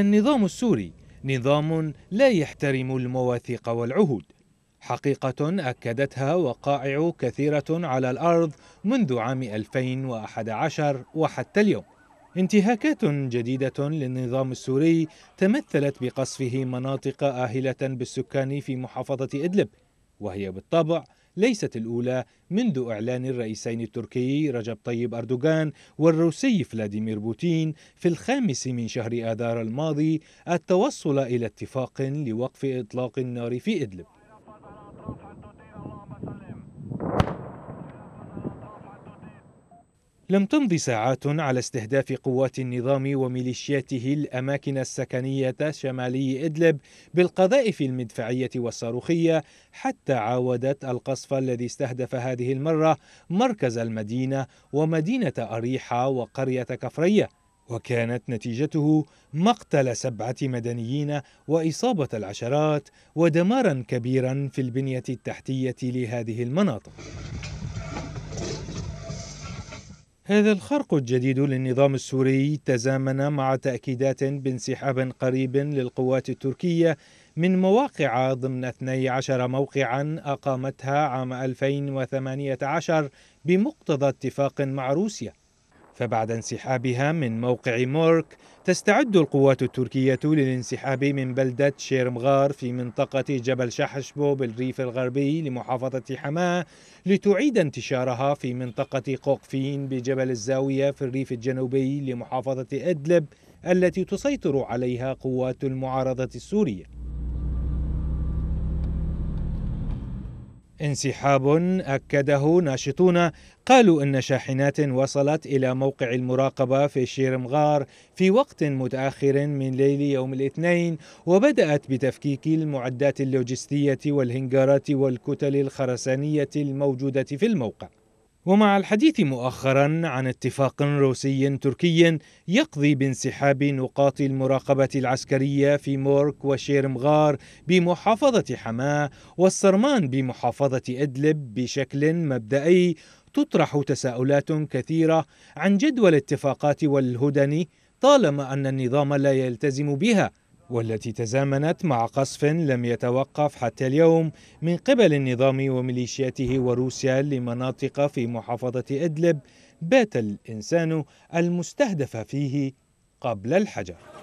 النظام السوري نظام لا يحترم المواثيق والعهود حقيقة أكدتها وقائع كثيرة على الأرض منذ عام 2011 وحتى اليوم انتهاكات جديدة للنظام السوري تمثلت بقصفه مناطق آهلة بالسكان في محافظة إدلب وهي بالطبع ليست الأولى منذ إعلان الرئيسين التركي رجب طيب أردوغان والروسي فلاديمير بوتين في الخامس من شهر آذار الماضي التوصل إلى اتفاق لوقف إطلاق النار في إدلب لم تمض ساعات على استهداف قوات النظام وميليشياته الأماكن السكنية شمالي إدلب بالقذائف المدفعية والصاروخية حتى عاودت القصف الذي استهدف هذه المرة مركز المدينة ومدينة أريحة وقرية كفرية وكانت نتيجته مقتل سبعة مدنيين وإصابة العشرات ودمارا كبيرا في البنية التحتية لهذه المناطق هذا الخرق الجديد للنظام السوري تزامن مع تأكيدات بانسحاب قريب للقوات التركية من مواقع ضمن 12 موقعا أقامتها عام 2018 بمقتضى اتفاق مع روسيا فبعد انسحابها من موقع مورك تستعد القوات التركية للانسحاب من بلدة شيرمغار في منطقة جبل شحشبو بالريف الغربي لمحافظة حماة لتعيد انتشارها في منطقة قوقفين بجبل الزاوية في الريف الجنوبي لمحافظة إدلب التي تسيطر عليها قوات المعارضة السورية انسحاب أكده ناشطون قالوا أن شاحنات وصلت إلى موقع المراقبة في شيرمغار في وقت متأخر من ليل يوم الاثنين وبدأت بتفكيك المعدات اللوجستية والهنجارات والكتل الخرسانية الموجودة في الموقع ومع الحديث مؤخرا عن اتفاق روسي تركي يقضي بانسحاب نقاط المراقبة العسكرية في مورك وشيرمغار بمحافظة حماة والصرمان بمحافظة إدلب بشكل مبدئي تطرح تساؤلات كثيرة عن جدول الاتفاقات والهدن طالما أن النظام لا يلتزم بها والتي تزامنت مع قصف لم يتوقف حتى اليوم من قبل النظام وميليشياته وروسيا لمناطق في محافظة إدلب بات الإنسان المستهدف فيه قبل الحجر